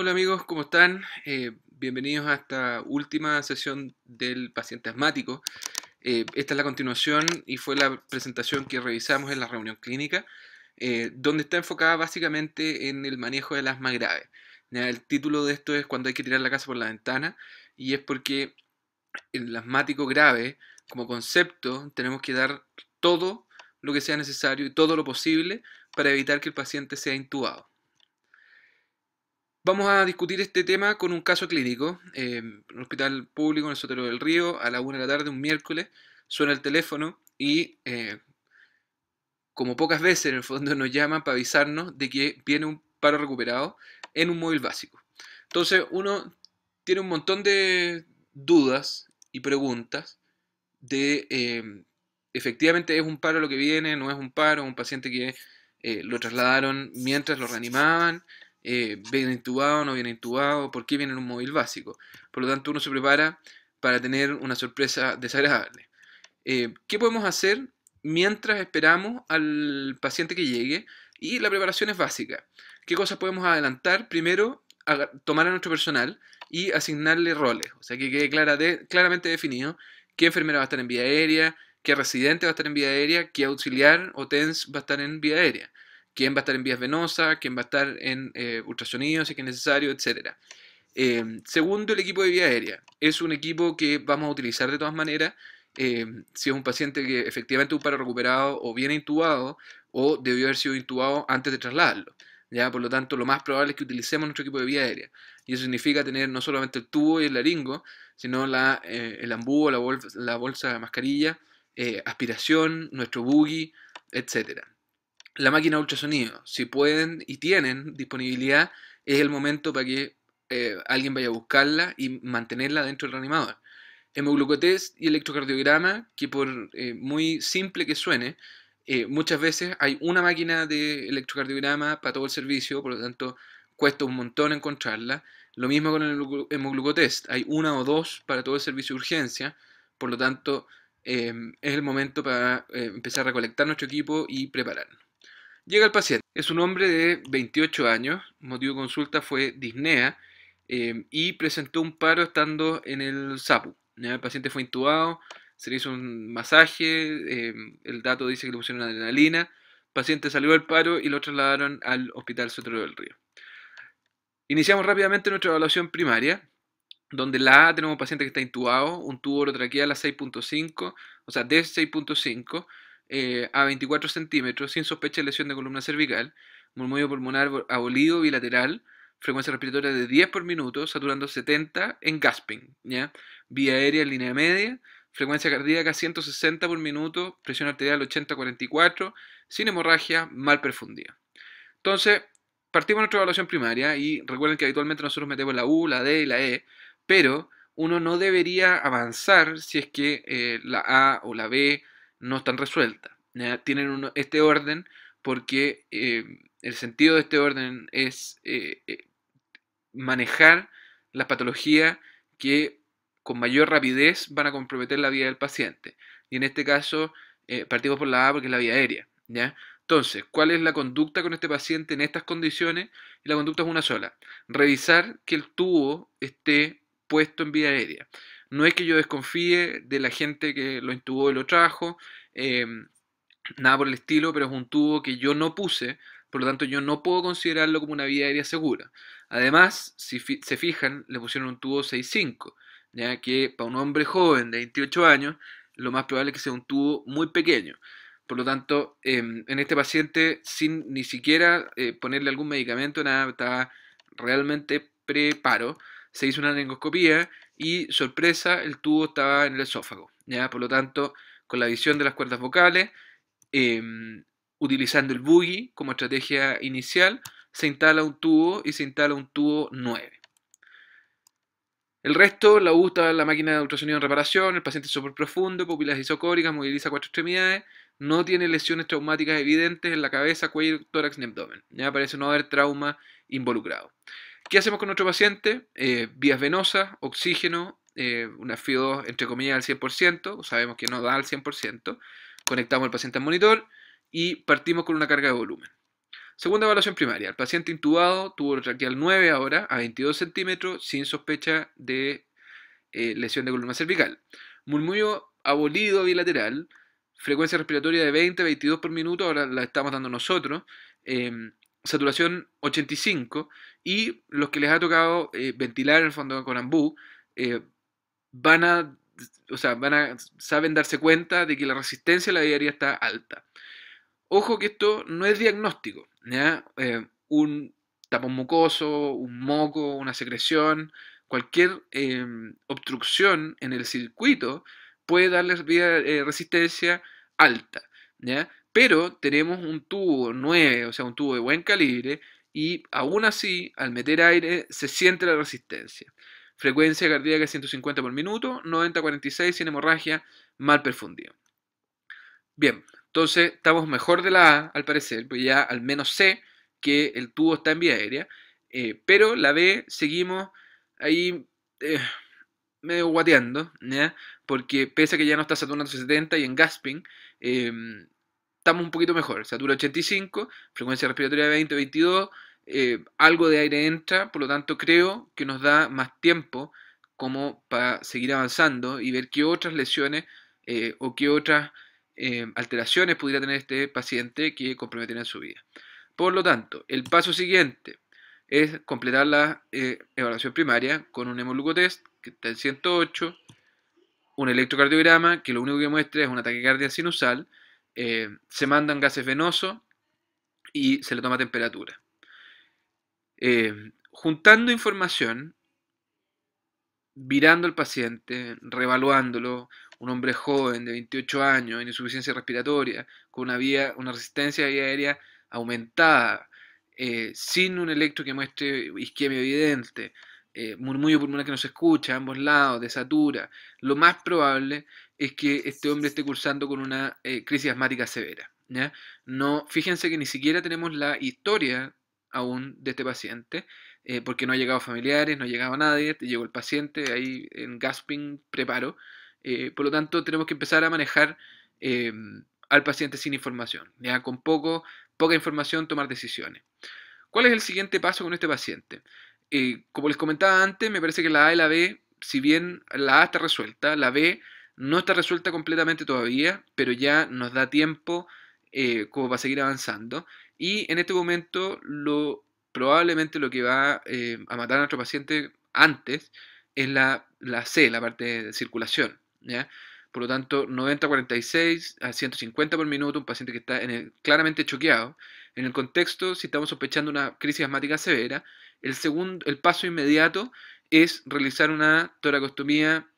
Hola amigos, ¿cómo están? Eh, bienvenidos a esta última sesión del paciente asmático. Eh, esta es la continuación y fue la presentación que revisamos en la reunión clínica, eh, donde está enfocada básicamente en el manejo del asma grave. El título de esto es Cuando hay que tirar la casa por la ventana y es porque el asmático grave, como concepto, tenemos que dar todo lo que sea necesario y todo lo posible para evitar que el paciente sea intubado. Vamos a discutir este tema con un caso clínico. Em, en un hospital público en el Sotero del Río, a la una de la tarde, un miércoles, suena el teléfono y, eh, como pocas veces en el fondo, nos llaman para avisarnos de que viene un paro recuperado en un móvil básico. Entonces, uno tiene un montón de dudas y preguntas de em, efectivamente es un paro lo que viene, no es un paro, un paciente que eh, lo trasladaron mientras lo reanimaban eh, viene intubado, no viene intubado, por qué viene en un móvil básico. Por lo tanto, uno se prepara para tener una sorpresa desagradable. Eh, ¿Qué podemos hacer mientras esperamos al paciente que llegue? Y la preparación es básica. ¿Qué cosas podemos adelantar? Primero, tomar a nuestro personal y asignarle roles. O sea, que quede claramente definido qué enfermera va a estar en vía aérea, qué residente va a estar en vía aérea, qué auxiliar o TENS va a estar en vía aérea quién va a estar en vías venosas, quién va a estar en eh, ultrasonido, ultrasonidos, si es necesario, etc. Eh, segundo, el equipo de vía aérea. Es un equipo que vamos a utilizar de todas maneras. Eh, si es un paciente que efectivamente un paro recuperado o viene intubado o debió haber sido intubado antes de trasladarlo. ¿ya? Por lo tanto, lo más probable es que utilicemos nuestro equipo de vía aérea. Y eso significa tener no solamente el tubo y el laringo, sino el embudo, la, la bolsa de mascarilla, aspiración, nuestro buggy, etcétera la máquina de ultrasonido. Si pueden y tienen disponibilidad, es el momento para que eh, alguien vaya a buscarla y mantenerla dentro del reanimador. Hemoglucotest y electrocardiograma, que por eh, muy simple que suene, eh, muchas veces hay una máquina de electrocardiograma para todo el servicio, por lo tanto cuesta un montón encontrarla. Lo mismo con el hemoglucotest, hay una o dos para todo el servicio de urgencia, por lo tanto es el momento para empezar a recolectar nuestro equipo y prepararnos. Llega el paciente. Es un hombre de 28 años, motivo de consulta fue disnea eh, y presentó un paro estando en el SAPU. El paciente fue intubado, se le hizo un masaje, eh, el dato dice que le pusieron adrenalina. El paciente salió del paro y lo trasladaron al Hospital Centro del Río. Iniciamos rápidamente nuestra evaluación primaria, donde la A tenemos un paciente que está intubado, un tubo orotraqueal a 6.5, o sea, de 6.5 eh, a 24 centímetros, sin sospecha de lesión de columna cervical, murmullo pulmonar abolido bilateral, frecuencia respiratoria de 10 por minuto, saturando 70 en gasping, vía aérea en línea media, frecuencia cardíaca 160 por minuto, presión arterial 80-44, sin hemorragia, mal perfundida. Entonces, partimos de nuestra evaluación primaria y recuerden que habitualmente nosotros metemos la U, la D y la E, pero uno no debería avanzar si es que eh, la A o la B no están resueltas. Tienen este orden porque eh, el sentido de este orden es eh, eh, manejar las patologías que con mayor rapidez van a comprometer la vida del paciente. Y en este caso partimos por la A porque es la vía aérea. ¿ya? Entonces, ¿cuál es la conducta con este paciente en estas condiciones? Y la conducta es una sola. Revisar que el tubo esté puesto en vía aérea. No es que yo desconfíe de la gente que lo intubó y lo trajo, eh, nada por el estilo, pero es un tubo que yo no puse, por lo tanto yo no puedo considerarlo como una vía aérea segura. Además, si se fijan, le pusieron un tubo 6.5, ya que para un hombre joven de 28 años, lo más probable es que sea un tubo muy pequeño. Por lo tanto, em, en este paciente, sin ni siquiera eh, ponerle algún medicamento, nada, estaba realmente preparo. Se hizo una laringoscopía y sorpresa, el tubo estaba en el esófago. ¿ya? Por lo tanto, con la visión de las cuerdas vocales, em, utilizando el buggy como estrategia inicial, se instala un tubo y se instala un tubo 9. El resto, la U en la máquina de ultrasonido en reparación, el paciente es súper profundo, pupilas isocóricas, moviliza cuatro extremidades, no tiene lesiones traumáticas evidentes en la cabeza, cuello, tórax ni abdomen. Ya parece no haber trauma involucrado. ¿Qué hacemos con nuestro paciente? Eh, vías venosas, oxígeno, eh, una FIO2 entre comillas al 100%, sabemos que no da al 100%, conectamos al paciente al monitor y partimos con una carga de volumen. Segunda evaluación primaria, el paciente intubado tuvo traqueal 9 ahora a 22 centímetros sin sospecha de eh, lesión de columna cervical. Murmullo abolido bilateral, frecuencia respiratoria de 20, 22 por minuto, ahora la estamos dando nosotros. Em, saturación 85 y los que les ha tocado eh, ventilar en el fondo con ambú eh, van a, o sea, van a, saben darse cuenta de que la resistencia a la diaria está alta. Ojo que esto no es diagnóstico. ¿ya? Eh, un tapón mucoso, un moco, una secreción, cualquier obstrucción en el circuito puede darles resistencia alta. ¿ya? pero tenemos un tubo 9, o sea, un tubo de buen calibre, y aún así, al meter aire, se siente la resistencia. Frecuencia cardíaca 150 por minuto, 90-46 sin hemorragia, mal perfundido. Bien, entonces estamos mejor de la A, al parecer, pues ya al menos sé que el tubo está en vía aérea, eh, pero la B seguimos ahí eh, medio guateando, porque pese a que ya no está saturando 70 y en gasping, em, estamos un poquito mejor. Satura 85, frecuencia respiratoria 20, 22, eh, algo de aire entra, por lo tanto creo que nos da más tiempo como para seguir avanzando y ver qué otras lesiones eh, o qué otras eh, alteraciones pudiera tener este paciente que en su vida. Por lo tanto, el paso siguiente es completar la evaluación primaria con un hemoglucotest que está en 108, un electrocardiograma que lo único que muestra es un ataque cardíaco sinusal, eh, se mandan gases venosos y se le toma temperatura. Eh, juntando información, virando al paciente, revaluándolo, un hombre joven de 28 años, en insuficiencia respiratoria, con una, vía, una resistencia aérea aumentada, eh, sin un electro que muestre isquemia evidente, ...murmullo eh, murmullo pulmonar que no se escucha a ambos lados, satura, lo más probable es que este hombre esté cursando con una eh, crisis asmática severa. No, fíjense que ni siquiera tenemos la historia aún de este paciente, eh, porque no ha llegado familiares, no ha llegado nadie, llegó el paciente ahí en gasping preparo. por lo tanto, tenemos que empezar a manejar al paciente sin información, con poco, poca información tomar decisiones. ¿Cuál es el siguiente paso con este paciente? Eh, como les comentaba antes, me parece que la A y la B, si bien la A está resuelta, la B no está resuelta completamente todavía, pero ya nos da tiempo eh, como para seguir avanzando. Y en este momento, lo, probablemente lo que va eh, a matar a nuestro paciente antes es la, C, la parte de circulación. Por lo tanto, 90-46 a 150 por minuto, un paciente que está claramente choqueado. En el contexto, si estamos sospechando una crisis asmática severa, el, segundo, paso inmediato es realizar una toracostomía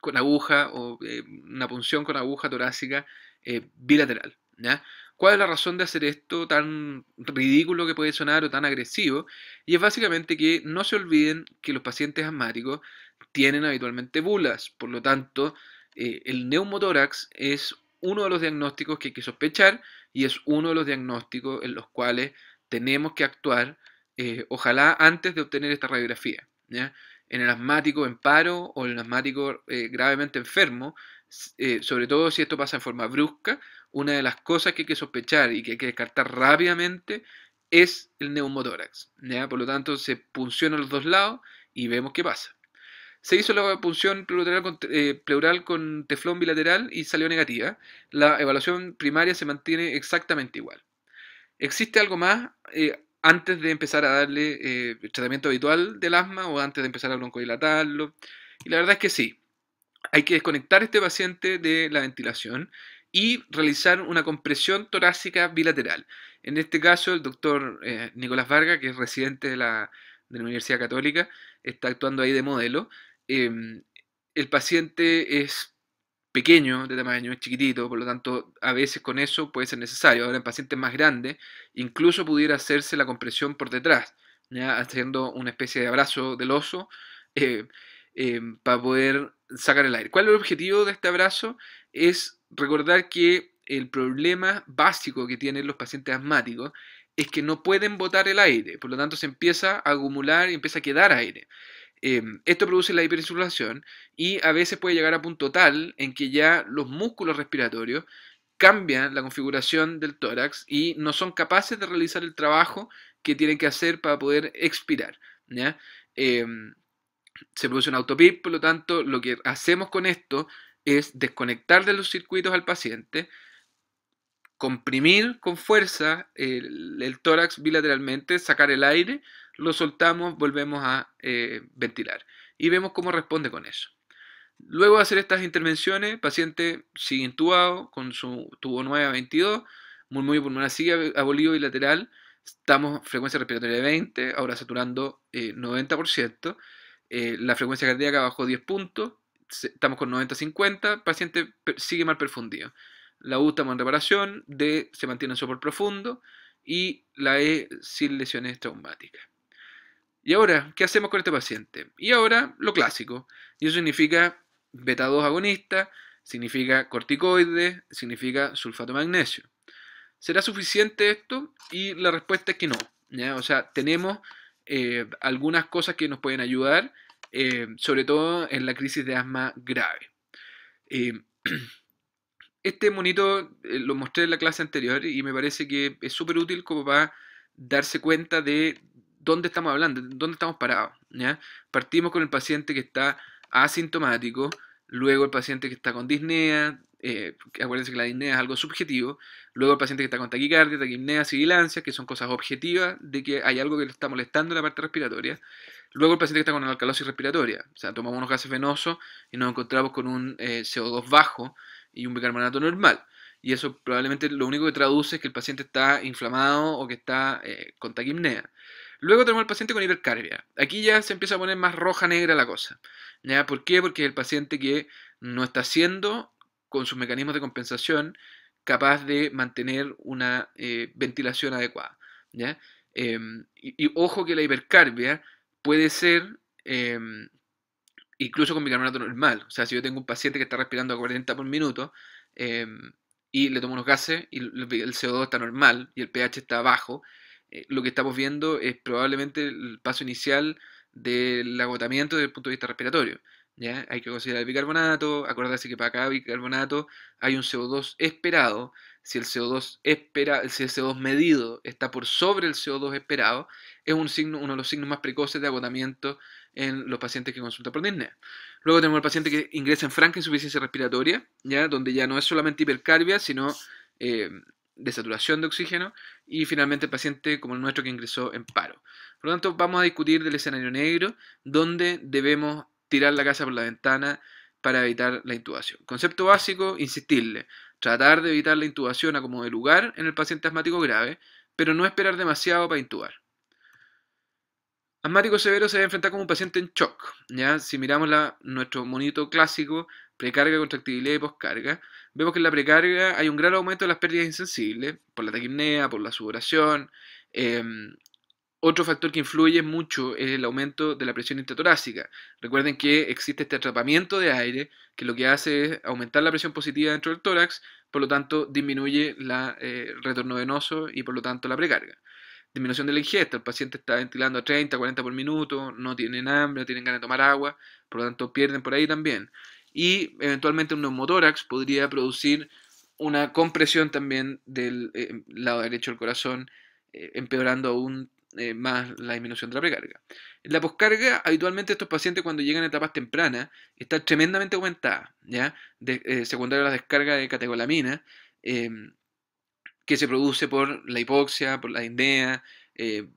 con aguja o eh, una punción con aguja torácica eh, bilateral. ¿Cuál es la razón de hacer esto tan ridículo que puede sonar o tan agresivo? Y es básicamente que no se olviden que los pacientes asmáticos tienen habitualmente bulas, por lo tanto, eh, el neumotórax es uno de los diagnósticos que hay que sospechar y es uno de los diagnósticos en los cuales tenemos que actuar eh, ojalá antes de obtener esta radiografía. En el asmático en paro o en el asmático eh, gravemente enfermo, eh, sobre todo si esto pasa en forma brusca, una de las cosas que hay que sospechar y que hay que descartar rápidamente es el neumotórax. Por lo tanto, se punciona los dos lados y vemos qué pasa. Se hizo la punción pleural con, teflón bilateral y salió negativa. La evaluación primaria se mantiene exactamente igual. ¿Existe algo más? antes de empezar a darle el eh, tratamiento habitual del asma o antes de empezar a broncodilatarlo. Y la verdad es que sí, hay que desconectar a este paciente de la ventilación y realizar una compresión torácica bilateral. En este caso, el doctor eh, Nicolás Vargas, que es residente de la, Universidad Católica, está actuando ahí de modelo. Em, el paciente es pequeño de tamaño, chiquitito, por lo tanto, a veces con eso puede ser necesario. Ahora, en pacientes más grandes, incluso pudiera hacerse la compresión por detrás, haciendo una especie de abrazo del oso eh, eh, para poder sacar el aire. ¿Cuál es el objetivo de este abrazo? Es recordar que el problema básico que tienen los pacientes asmáticos es que no pueden botar el aire, por lo tanto se empieza a acumular y empieza a quedar aire. Em, esto produce la hiperinsulación y a veces puede llegar a punto tal en que ya los músculos respiratorios cambian la configuración del tórax y no son capaces de realizar el trabajo que tienen que hacer para poder expirar. Em, se produce un autopip, por lo tanto, lo que hacemos con esto es desconectar de los circuitos al paciente, comprimir con fuerza el tórax bilateralmente, sacar el aire lo soltamos, volvemos a eh, ventilar y vemos cómo responde con eso. Luego de hacer estas intervenciones, paciente sigue intubado con su tubo 9 a 22, murmullo pulmonar sigue abolido bilateral, estamos frecuencia respiratoria de 20, ahora saturando 90%, eh, eh, la frecuencia cardíaca bajó 10 puntos, estamos con 90-50, paciente sigue mal perfundido. La U estamos en reparación, D se mantiene en sopor profundo y la E sin lesiones traumáticas. ¿Y ahora qué hacemos con este paciente? Y ahora lo clásico. Y eso significa beta 2 agonista, significa corticoides, significa sulfato magnesio. ¿Será suficiente esto? Y la respuesta es que no. O sea, tenemos eh, algunas cosas que nos pueden ayudar, eh, sobre todo en la crisis de asma grave. Eh, este monito lo mostré en la clase anterior y me parece que es súper útil como para darse cuenta de dónde estamos hablando, dónde estamos parados. Partimos con el paciente que está asintomático, luego el paciente que está con disnea, eh, acuérdense que la disnea es algo subjetivo, luego el paciente que está con taquicardia, taquimnea, sibilancia, que son cosas objetivas de que hay algo que le está molestando en la parte respiratoria, luego el paciente que está con alcalosis respiratoria, o sea, tomamos unos gases venosos y nos encontramos con un eh, CO2 bajo y un bicarbonato normal. Y eso probablemente lo único que traduce es que el paciente está inflamado o que está eh, con taquimnea. Luego tenemos al paciente con hipercarbia. Aquí ya se empieza a poner más roja, negra la cosa. ¿Ya? ¿Por qué? Porque es el paciente que no está siendo, con sus mecanismos de compensación, capaz de mantener una eh, ventilación adecuada. Em, y, ojo que la hipercarbia puede ser em, incluso con bicarbonato normal. O sea, si yo tengo un paciente que está respirando a 40 por minuto em, y le tomo unos gases y el CO2 está normal y el pH está bajo, eh, lo que estamos viendo es probablemente el paso inicial del agotamiento desde el punto de vista respiratorio. ¿ya? Hay que considerar el bicarbonato, acordarse que para cada bicarbonato hay un CO2 esperado. Si el CO2, espera, el CO2 medido está por sobre el CO2 esperado, es un signo, uno de los signos más precoces de agotamiento en los pacientes que consultan por disnea. Luego tenemos el paciente que ingresa en franca insuficiencia respiratoria, ¿ya? donde ya no es solamente hipercarbia, sino eh, de saturación de oxígeno y finalmente el paciente como el nuestro que ingresó en paro. Por lo tanto, vamos a discutir del escenario negro, donde debemos tirar la casa por la ventana para evitar la intubación. Concepto básico, insistirle, tratar de evitar la intubación a como de lugar en el paciente asmático grave, pero no esperar demasiado para intubar. Asmático severo se debe enfrentar como un paciente en shock. ¿ya? Si miramos la, nuestro monito clásico, precarga, contractibilidad y poscarga, vemos que en la precarga hay un gran aumento de las pérdidas insensibles, por la taquimnea, por la sudoración. Em, otro factor que influye mucho es el aumento de la presión intratorácica. Recuerden que existe este atrapamiento de aire que lo que hace es aumentar la presión positiva dentro del tórax, por lo tanto disminuye la, el eh, retorno venoso y por lo tanto la precarga disminución de la ingesta. El paciente está ventilando a 30, 40 por minuto, no tienen hambre, no tienen ganas de tomar agua, por lo tanto pierden por ahí también y eventualmente un neumotórax podría producir una compresión también del eh, lado derecho del corazón, eh, empeorando aún eh, más la disminución de la precarga. La poscarga, habitualmente estos pacientes cuando llegan a etapas tempranas, está tremendamente aumentada, ¿ya? De, secundaria a la descarga de catecolamina, em, que se produce por la hipoxia, por la eh,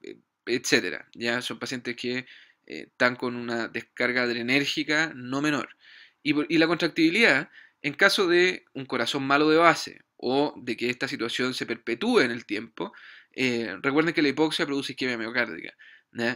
etcétera. Ya son pacientes que están con una descarga adrenérgica no menor. Y, la contractibilidad, en caso de un corazón malo de base o de que esta situación se perpetúe en el tiempo, eh, recuerden que la hipoxia produce isquemia miocárdica.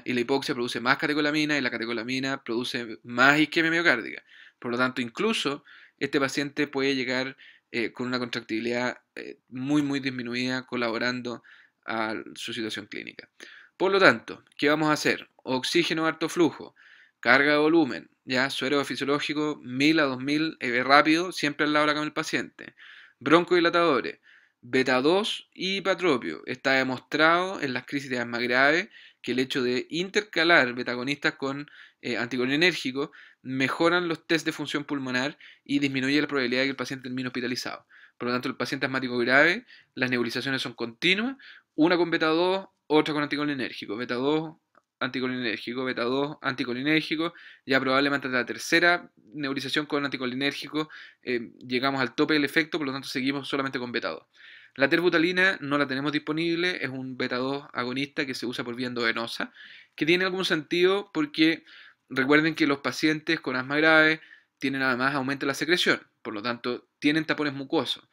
Y la hipoxia produce más catecolamina y la catecolamina produce más isquemia miocárdica. Por lo tanto, incluso este paciente puede llegar eh, con una contractibilidad eh, muy, muy disminuida, colaborando a su situación clínica. Por lo tanto, ¿qué vamos a hacer? Oxígeno a alto flujo, carga de volumen, ya, suero fisiológico 1000 a 2000 eh, rápido, siempre al lado de la cama del paciente, broncodilatadores, beta 2 y hipatropio. Está demostrado en las crisis de asma grave que el hecho de intercalar betagonistas con eh, anticolinérgicos mejoran los test de función pulmonar y disminuye la probabilidad de que el paciente termine hospitalizado. Por lo tanto, el paciente asmático grave, las nebulizaciones son continuas, una con beta 2, otra con anticolinérgico, beta 2, anticolinérgico, beta 2 anticolinérgico, ya probablemente hasta la tercera neurización con anticolinérgico eh, llegamos al tope del efecto, por lo tanto seguimos solamente con beta 2. La terbutalina no la tenemos disponible, es un beta 2 agonista que se usa por vía endovenosa, que tiene algún sentido porque recuerden que los pacientes con asma grave tienen además aumento de la secreción, por lo tanto tienen tapones mucosos.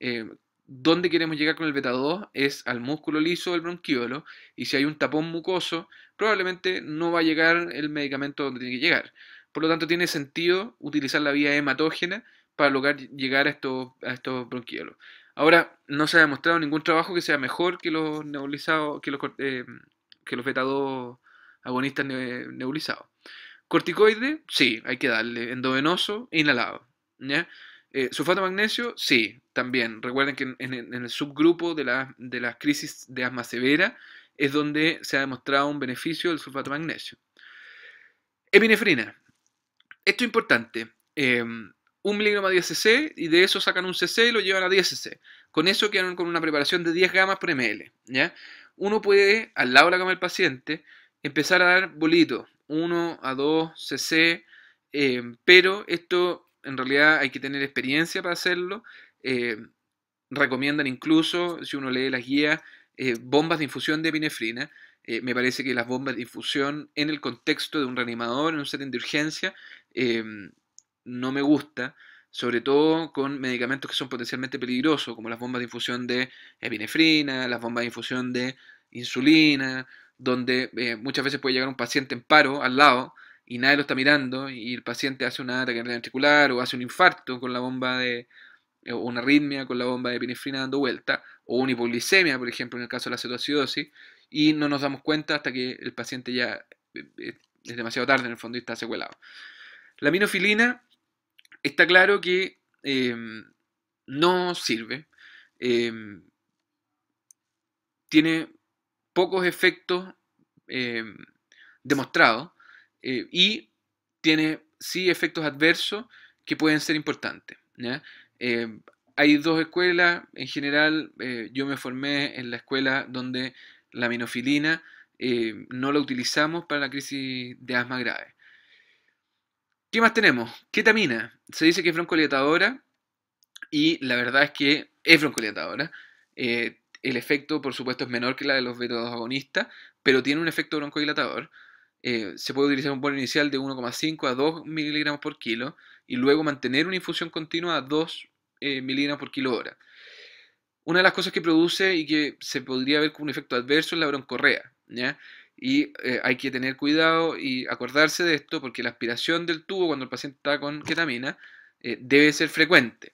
Eh, dónde queremos llegar con el beta 2 es al músculo liso del bronquiolo y si hay un tapón mucoso, probablemente no va a llegar el medicamento donde tiene que llegar. Por lo tanto, tiene sentido utilizar la vía hematógena para lograr llegar a estos, a estos bronquiolos. Ahora, no se ha demostrado ningún trabajo que sea mejor que los nebulizados, que los, eh, que los beta 2 agonistas nebulizados. Corticoide, sí, hay que darle, endovenoso e inhalado. ¿ya? Eh, ¿Sulfato magnesio? Sí, también. Recuerden que en, el subgrupo de, las crisis de asma severa es donde se ha demostrado un beneficio del sulfato magnesio. Epinefrina. Esto es importante. Em, un miligrama de cc y de eso sacan un cc y lo llevan a 10 cc. Con eso quedan con una preparación de 10 gamas por ml. ¿ya? Uno puede, al lado de la cama del paciente, empezar a dar bolitos, 1 a 2 cc, em, pero esto en realidad hay que tener experiencia para hacerlo. Eh, recomiendan incluso, si uno lee las guías, eh, bombas de infusión de epinefrina. Eh, me parece que las bombas de infusión en el contexto de un reanimador, en un setting de urgencia, em, no me gusta, sobre todo con medicamentos que son potencialmente peligrosos, como las bombas de infusión de epinefrina, las bombas de infusión de insulina, donde muchas veces puede llegar un paciente en paro al lado y nadie lo está mirando y el paciente hace una ataque ventricular o hace un infarto con la bomba de eh, o una arritmia con la bomba de epinefrina dando vuelta o una hipoglicemia, por ejemplo, en el caso de la cetoacidosis y no nos damos cuenta hasta que el paciente ya eh, eh, es demasiado tarde en el fondo y está secuelado. La minofilina está claro que em, no sirve. Em, tiene pocos efectos em, demostrados. Eh, y tiene sí efectos adversos que pueden ser importantes. Eh, hay dos escuelas, en general eh, yo me formé en la escuela donde la minofilina no la utilizamos para la crisis de asma grave. ¿Qué más tenemos? Ketamina. Se dice que es broncodilatadora y la verdad es que es broncodilatadora. el efecto, por supuesto, es menor que la de los beta agonistas, pero tiene un efecto broncodilatador. Eh, se puede utilizar un bono inicial de 1,5 a 2 miligramos por kilo y luego mantener una infusión continua a 2 eh, miligramos por kilo hora. Una de las cosas que produce y que se podría ver como un efecto adverso es la broncorrea. Y eh, hay que tener cuidado y acordarse de esto porque la aspiración del tubo cuando el paciente está con ketamina debe ser frecuente.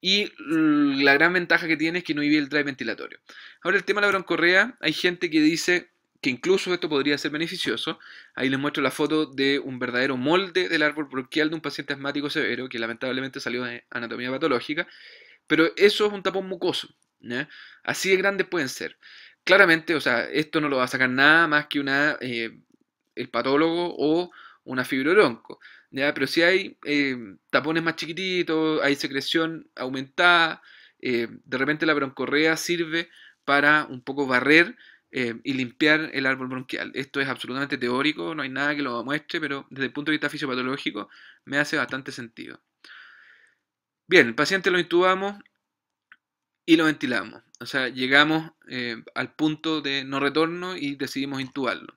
Y la gran ventaja que tiene es que no vive el drive ventilatorio. Ahora el tema de la broncorrea, hay gente que dice que incluso esto podría ser beneficioso. Ahí les muestro la foto de un verdadero molde del árbol bronquial de un paciente asmático severo, que lamentablemente salió de anatomía patológica, pero eso es un tapón mucoso. Así de grandes pueden ser. Claramente, o sea, esto no lo va a sacar nada más que una, eh, el patólogo o una fibrobronco. bronco. Pero si hay eh, tapones más chiquititos, hay secreción aumentada, eh, de repente la broncorrea sirve para un poco barrer eh, y limpiar el árbol bronquial. Esto es absolutamente teórico, no hay nada que lo demuestre, pero desde el punto de vista fisiopatológico me hace bastante sentido. Bien, el paciente lo intubamos y lo ventilamos. O sea, llegamos eh, al punto de no retorno y decidimos intubarlo.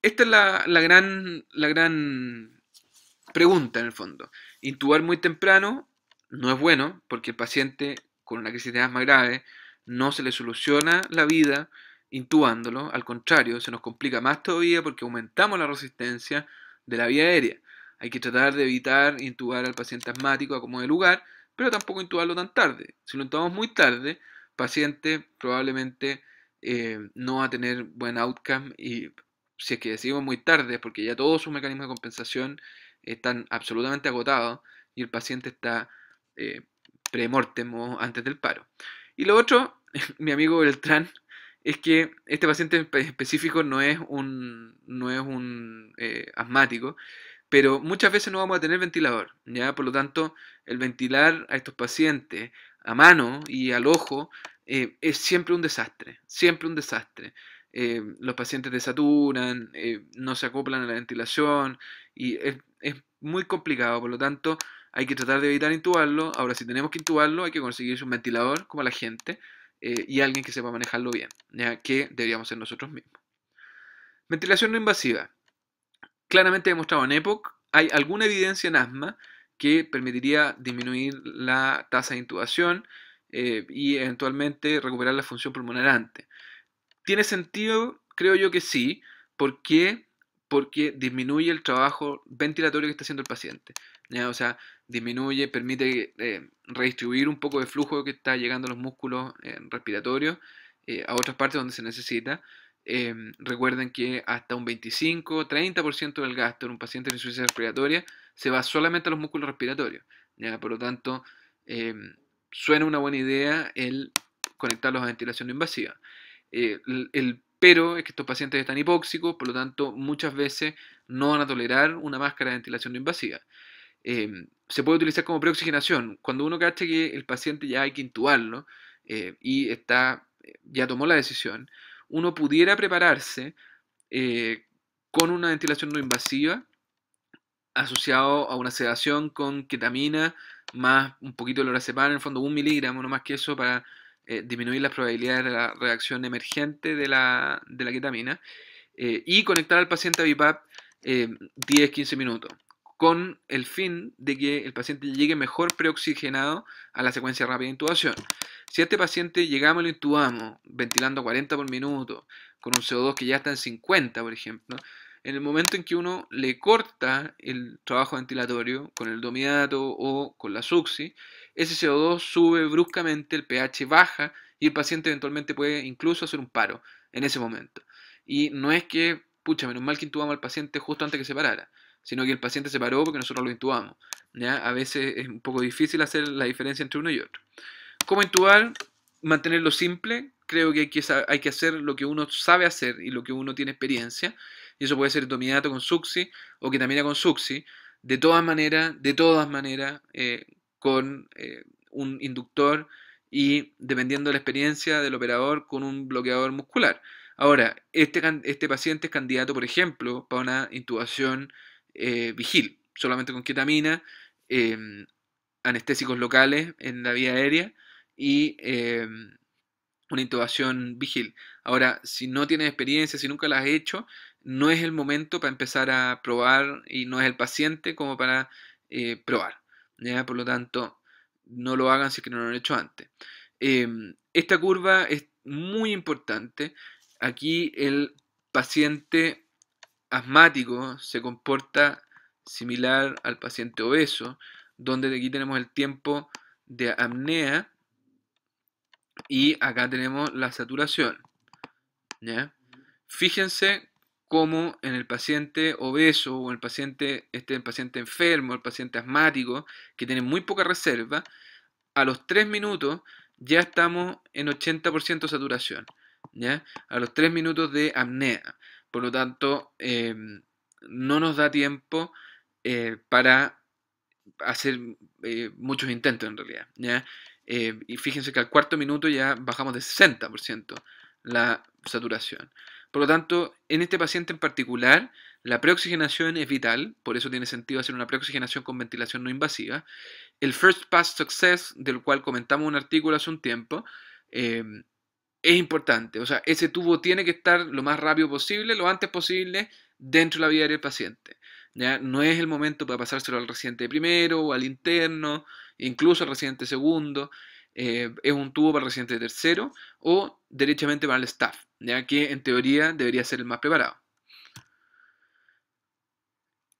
Esta es la, la, gran, la gran pregunta en el fondo. Intubar muy temprano no es bueno porque el paciente con una crisis de asma grave no se le soluciona la vida intubándolo, al contrario, se nos complica más todavía porque aumentamos la resistencia de la vía aérea. Hay que tratar de evitar intubar al paciente asmático a como de lugar, pero tampoco intubarlo tan tarde. Si lo intubamos muy tarde, el paciente probablemente eh, no va a tener buen outcome y si es que decimos muy tarde, porque ya todos sus mecanismos de compensación están absolutamente agotados y el paciente está eh, antes del paro. Y lo otro, mi amigo Beltrán, es que este paciente específico no es un, no es un eh, asmático, pero muchas veces no vamos a tener ventilador, ¿ya? Por lo tanto, el ventilar a estos pacientes a mano y al ojo eh, es siempre un desastre, siempre un desastre. Eh, los pacientes desaturan, eh, no se acoplan a la ventilación y es muy complicado, por lo tanto hay que tratar de evitar intubarlo. Ahora, si tenemos que intubarlo, hay que conseguir un ventilador como la gente eh, y alguien que sepa manejarlo bien, ya que deberíamos ser nosotros mismos. Ventilación no invasiva. Claramente demostrado en EPOC, hay alguna evidencia en asma que permitiría disminuir la tasa de intubación eh, y eventualmente recuperar la función pulmonar antes. ¿Tiene sentido? Creo yo que sí. ¿Por qué? Porque disminuye el trabajo ventilatorio que está haciendo el paciente. O sea, disminuye, permite eh, redistribuir un poco de flujo que está llegando a los músculos eh, respiratorios eh, a otras partes donde se necesita. Em, recuerden que hasta un 25-30% del gasto en un paciente de insuficiencia respiratoria se va solamente a los músculos respiratorios. Por lo tanto, em, suena una buena idea el conectarlos a ventilación no invasiva. el, el pero es que estos pacientes están hipóxicos, por lo tanto muchas veces no van a tolerar una máscara de ventilación no invasiva. Em, se puede utilizar como preoxigenación. Cuando uno cache que el paciente ya hay que intubarlo eh, y está, eh, ya tomó la decisión, uno pudiera prepararse eh, con una ventilación no invasiva asociado a una sedación con ketamina más un poquito de lorazepam, en el fondo un miligramo, no más que eso, para disminuir las probabilidades de la reacción emergente de la, ketamina y conectar al paciente a BIPAP 10-15 minutos con el fin de que el paciente llegue mejor preoxigenado a la secuencia rápida de intubación. Si a este paciente llegamos y lo intubamos, ventilando a 40 por minuto, con un CO2 que ya está en 50, por ejemplo, en el momento en que uno le corta el trabajo ventilatorio con el domidato o con la suxi, ese CO2 sube bruscamente, el pH baja y el paciente eventualmente puede incluso hacer un paro en ese momento. Y no es que, pucha, menos mal que intubamos al paciente justo antes que se parara sino que el paciente se paró porque nosotros lo intubamos. ¿ya? A veces es un poco difícil hacer la diferencia entre uno y otro. ¿Cómo intubar? Mantenerlo simple. Creo que hay, que hacer lo que uno sabe hacer y lo que uno tiene experiencia. Y eso puede ser dominato con suxi o que también con suxi. De todas maneras, de todas maneras, eh, con eh, un inductor y dependiendo de la experiencia del operador con un bloqueador muscular. Ahora, este, este paciente es candidato, por ejemplo, para una intubación eh, vigil, solamente con ketamina, em, anestésicos locales en la vía aérea y em, una intubación vigil. Ahora, si no tienes experiencia, si nunca la has hecho, no es el momento para empezar a probar y no es el paciente como para eh, probar. Por lo tanto, no lo hagan si es que no lo han hecho antes. Em, esta curva es muy importante. Aquí el paciente asmático se comporta similar al paciente obeso, donde aquí tenemos el tiempo de apnea y acá tenemos la saturación. Fíjense cómo en el paciente obeso o en el paciente, este el paciente enfermo, el paciente asmático, que tiene muy poca reserva, a los 3 minutos ya estamos en 80% saturación. ¿ya? A los 3 minutos de apnea. Por lo tanto, em, no nos da tiempo eh, para hacer eh, muchos intentos en realidad. Eh, y fíjense que al cuarto minuto ya bajamos de 60% la saturación. Por lo tanto, en este paciente en particular, la preoxigenación es vital, por eso tiene sentido hacer una preoxigenación con ventilación no invasiva. El first pass success, del cual comentamos un artículo hace un tiempo, em, es importante. O sea, ese tubo tiene que estar lo más rápido posible, lo antes posible, dentro de la vida del paciente. ¿ya? No es el momento para pasárselo al residente primero o al interno, incluso al residente segundo. Eh, es un tubo para el residente tercero o derechamente para el staff, ya que en teoría debería ser el más preparado.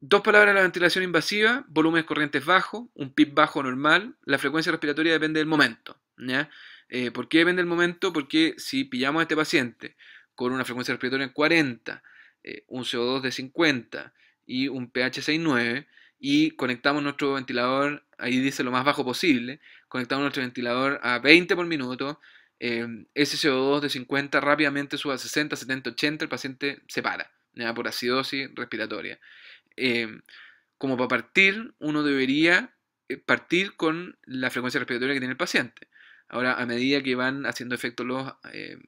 Dos palabras de la ventilación invasiva, de corrientes bajo, un PIB bajo normal, la frecuencia respiratoria depende del momento. ¿ya? Eh, ¿Por qué depende el momento? Porque si pillamos a este paciente con una frecuencia respiratoria en 40, eh, un CO2 de 50 y un pH 6,9 y conectamos nuestro ventilador, ahí dice lo más bajo posible, conectamos nuestro ventilador a 20 por minuto, em, ese CO2 de 50 rápidamente sube a 60, 70, 80, el paciente se para por acidosis respiratoria. Em, como para partir, uno debería eh, partir con la frecuencia respiratoria que tiene el paciente. Ahora, a medida que van haciendo efecto los, eh,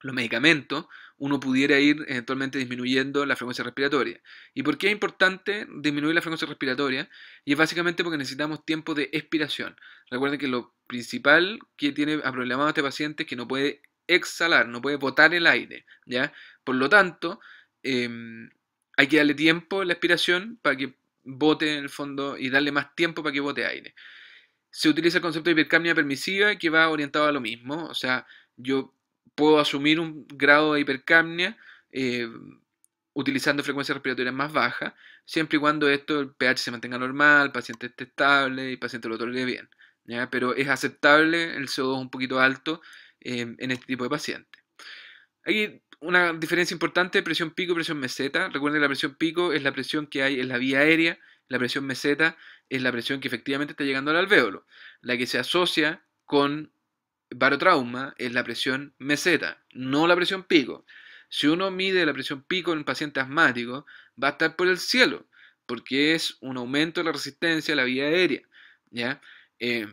los medicamentos, uno pudiera ir eventualmente disminuyendo la frecuencia respiratoria. ¿Y por qué es importante disminuir la frecuencia respiratoria? Y es básicamente porque necesitamos tiempo de expiración. Recuerden que lo principal que tiene a problemado este paciente es que no puede exhalar, no puede botar el aire. ¿ya? Por lo tanto, em, hay que darle tiempo a la expiración para que bote en el fondo y darle más tiempo para que bote aire se utiliza el concepto de hipercapnia permisiva que va orientado a lo mismo. O sea, yo puedo asumir un grado de hipercapnia eh, utilizando frecuencias respiratorias más bajas, siempre y cuando esto, el pH se mantenga normal, el paciente esté estable y el paciente lo otorgue bien. Pero es aceptable el CO2 un poquito alto eh, en este tipo de pacientes. Hay una diferencia importante, presión pico y presión meseta. Recuerden que la presión pico es la presión que hay en la vía aérea, la presión meseta es la presión que efectivamente está llegando al alvéolo. La que se asocia con barotrauma es la presión meseta, no la presión pico. Si uno mide la presión pico en un paciente asmático, va a estar por el cielo, porque es un aumento de la resistencia a la vía aérea. ¿ya? Eh,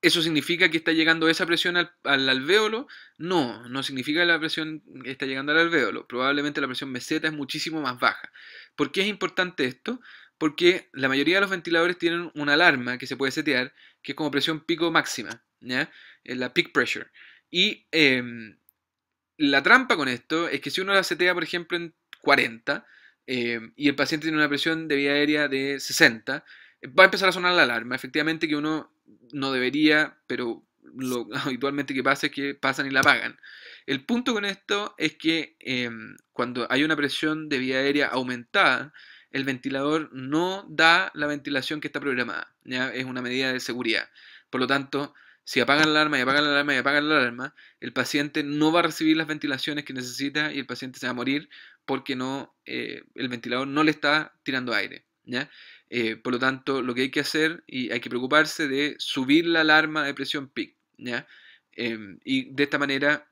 ¿Eso significa que está llegando esa presión al, al, alvéolo? No, no significa que la presión está llegando al alvéolo. Probablemente la presión meseta es muchísimo más baja. ¿Por qué es importante esto? porque la mayoría de los ventiladores tienen una alarma que se puede setear, que es como presión pico máxima, ¿ya? Eh, la peak pressure. Y em, la trampa con esto es que si uno la setea, por ejemplo, en 40 em, y el paciente tiene una presión de vía aérea de 60, va a empezar a sonar la alarma. Efectivamente que uno no debería, pero lo habitualmente que pasa es que pasan y la apagan. El punto con esto es que em, cuando hay una presión de vía aérea aumentada, el ventilador no da la ventilación que está programada. ¿ya? Es una medida de seguridad. Por lo tanto, si apagan la alarma y apagan la alarma y apagan la alarma, el paciente no va a recibir las ventilaciones que necesita y el paciente se va a morir porque no, eh, el ventilador no le está tirando aire. ¿ya? Eh, por lo tanto, lo que hay que hacer y hay que preocuparse de subir la alarma de presión PIC. ¿ya? Em, y de esta manera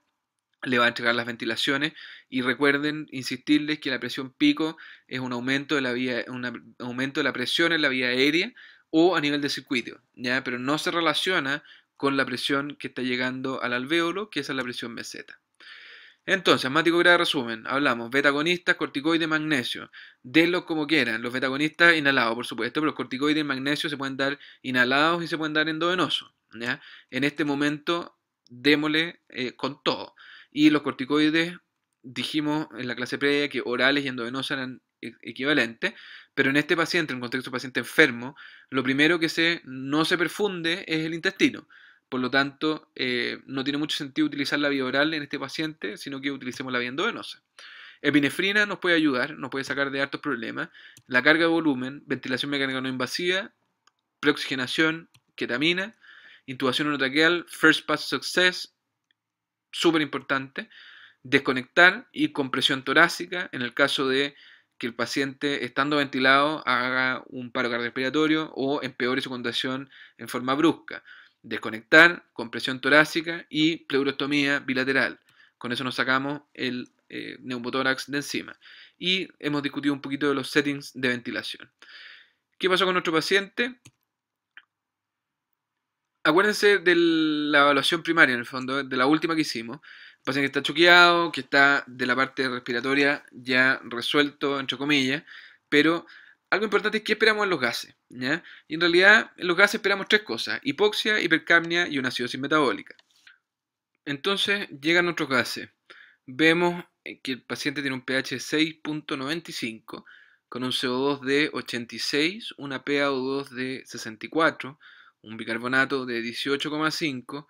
le va a entregar las ventilaciones y recuerden insistirles que la presión pico es un aumento de la vía un aumento de la presión en la vía aérea o a nivel de circuito, ¿ya? Pero no se relaciona con la presión que está llegando al alvéolo, que es la presión meseta. Entonces, asmático grave resumen, hablamos betagonistas, corticoides, magnesio. Denlos como quieran, los betagonistas inhalados, por supuesto, pero los corticoides y magnesio se pueden dar inhalados y se pueden dar endovenosos, ¿ya? En este momento démosle eh, con todo. Y los corticoides, dijimos en la clase previa que orales y endovenosas eran e-, equivalentes, pero en este paciente, en el contexto de paciente enfermo, lo primero que se, no se perfunde es el intestino. Por lo tanto, eh, no tiene mucho sentido utilizar la vía oral en este paciente, sino que utilicemos la vía endovenosa. Epinefrina nos puede ayudar, nos puede sacar de hartos problemas. La carga de volumen, ventilación mecánica no invasiva, preoxigenación, ketamina, intubación orotraqueal, first pass success, súper importante, desconectar y compresión torácica en el caso de que el paciente estando ventilado haga un paro cardiorrespiratorio o empeore su condición en forma brusca. Desconectar, compresión torácica y pleurostomía bilateral. Con eso nos sacamos el eh, neumotórax de encima. Y hemos discutido un poquito de los settings de ventilación. ¿Qué pasó con nuestro paciente? acuérdense de la evaluación primaria en el fondo, de la última que hicimos. El paciente que está choqueado, que está de la parte respiratoria ya resuelto, entre comillas, pero algo importante es que esperamos en los gases. Y en realidad, en los gases esperamos tres cosas: hipoxia, hipercapnia y una acidosis metabólica. Entonces, llegan otros gases. Vemos eh, que el paciente tiene un pH de 6.95, con un CO2 de 86, una PaO2 de 64, un bicarbonato de 18,5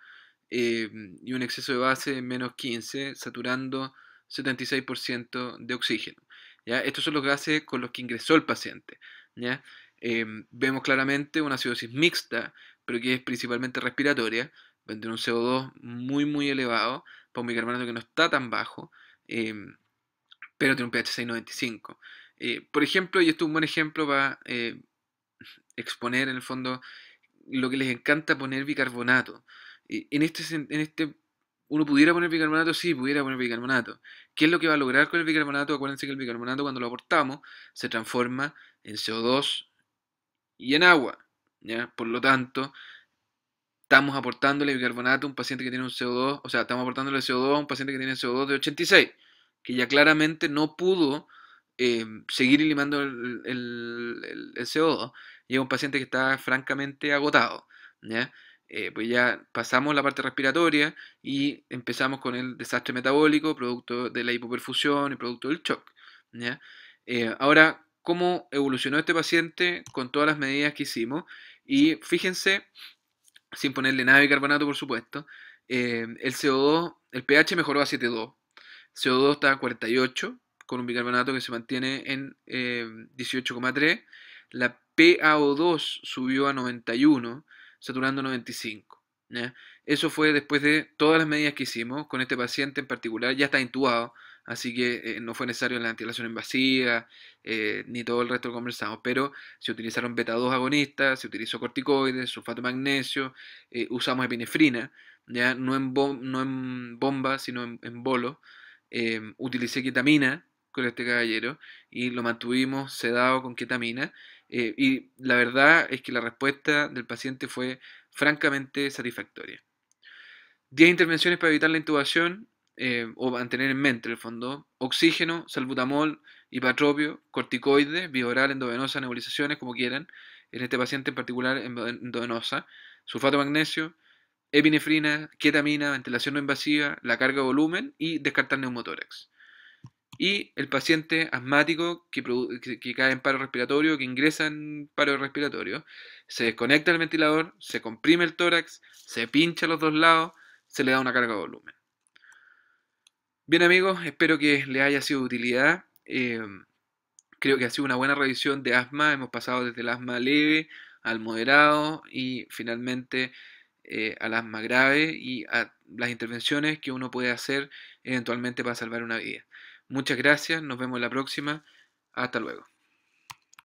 em, y un exceso de base de menos 15, saturando 76% de oxígeno. ¿ya? Estos son los gases con los que ingresó el paciente. ¿ya? Em, vemos claramente una acidosis mixta, pero que es principalmente respiratoria, con un CO2 muy muy elevado, para un bicarbonato que no está tan bajo, em, pero tiene un pH 695. Eh, por ejemplo, y esto es un buen ejemplo para eh, exponer en el fondo lo que les encanta poner bicarbonato. En este, en este, uno pudiera poner bicarbonato, sí, pudiera poner bicarbonato. ¿Qué es lo que va a lograr con el bicarbonato? Acuérdense que el bicarbonato cuando lo aportamos se transforma en CO2 y en agua. ¿ya? Por lo tanto, estamos aportándole bicarbonato a un paciente que tiene un CO2, o sea, estamos aportándole CO2 a un paciente que tiene CO2 de 86, que ya claramente no pudo eh, seguir eliminando el CO2 y un paciente que está francamente agotado. ¿ya? Eh, pues ya pasamos la parte respiratoria y empezamos con el desastre metabólico, producto de la hipoperfusión y producto del shock. ¿ya? Eh, ahora, ¿cómo evolucionó este paciente con todas las medidas que hicimos? Y fíjense, sin ponerle nada de bicarbonato, por supuesto, eh, el CO2, el pH mejoró a 7,2. CO2 está a 48, con un bicarbonato que se mantiene en 18,3 la PaO2 subió a 91, saturando 95. Eso fue después de todas las medidas que hicimos con este paciente en particular, ya está intubado, así que eh, no fue necesario la ventilación en vacía, eh, ni todo el resto que conversamos, pero se utilizaron beta-2 agonistas, se utilizó corticoides, sulfato de magnesio, eh, usamos epinefrina, ¿ya? No, en bomba, sino en, en bolo, utilicé ketamina, con este caballero y lo mantuvimos sedado con ketamina. Eh, y la verdad es que la respuesta del paciente fue francamente satisfactoria. 10 intervenciones para evitar la intubación eh, o mantener en mente el fondo. Oxígeno, salbutamol, hipatropio, corticoides, bioral, endovenosa, nebulizaciones, como quieran. En este paciente en particular, endovenosa. Sulfato magnesio, epinefrina, ketamina, ventilación no invasiva, la carga de volumen y descartar neumotórax y el paciente asmático que, cae en paro respiratorio, que ingresa en paro respiratorio, se desconecta el ventilador, se comprime el tórax, se pincha a los dos lados, se le da una carga de volumen. Bien amigos, espero que les haya sido de utilidad. Em, creo que ha sido una buena revisión de asma. Hemos pasado desde el asma leve al moderado y finalmente eh, al asma grave y a las intervenciones que uno puede hacer eventualmente para salvar una vida. Muchas gracias, nos vemos la próxima. Hasta luego.